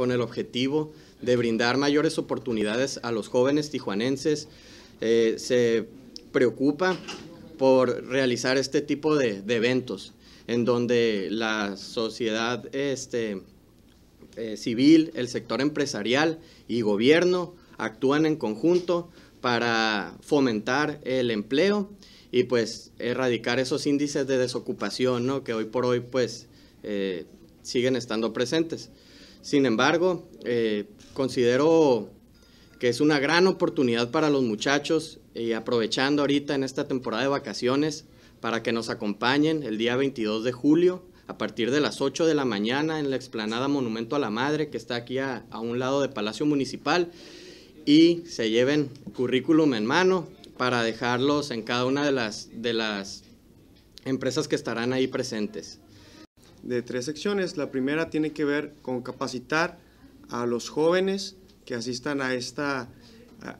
con el objetivo de brindar mayores oportunidades a los jóvenes tijuanenses. Eh, se preocupa por realizar este tipo de, eventos en donde la sociedad este, eh, civil, el sector empresarial y gobierno actúan en conjunto para fomentar el empleo y pues erradicar esos índices de desocupación que hoy por hoy pues eh, siguen estando presentes. Sin embargo, eh, considero que es una gran oportunidad para los muchachos y aprovechando ahorita en esta temporada de vacaciones para que nos acompañen el día 22 de julio a partir de las 8 de la mañana en la explanada Monumento a la Madre que está aquí a, un lado de Palacio Municipal y se lleven currículum en mano para dejarlos en cada una de las, de las empresas que estarán ahí presentes de tres secciones. La primera tiene que ver con capacitar a los jóvenes que asistan a, esta,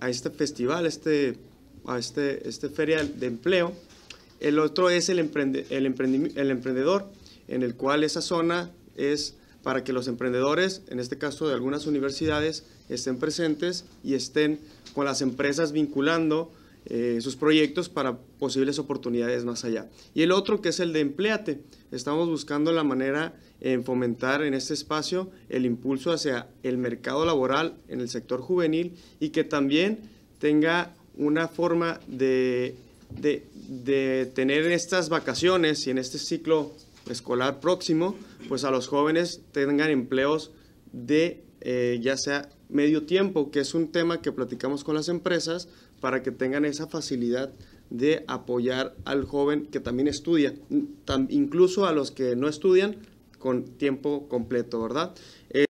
a, este festival, este, a este, este feria de empleo. El otro es el, el emprendedor, en el cual esa zona es para que los emprendedores, en este caso de algunas universidades, estén presentes y estén con las empresas vinculando eh, sus proyectos para posibles oportunidades más allá. Y el otro que es el de Empleate. Estamos buscando la manera en fomentar en este espacio el impulso hacia el mercado laboral en el sector juvenil y que también tenga una forma de, tener en estas vacaciones y en este ciclo escolar próximo, pues a los jóvenes tengan empleos de eh, ya sea medio tiempo, que es un tema que platicamos con las empresas para que tengan esa facilidad de apoyar al joven que también estudia, incluso a los que no estudian con tiempo completo, ¿verdad? Eh,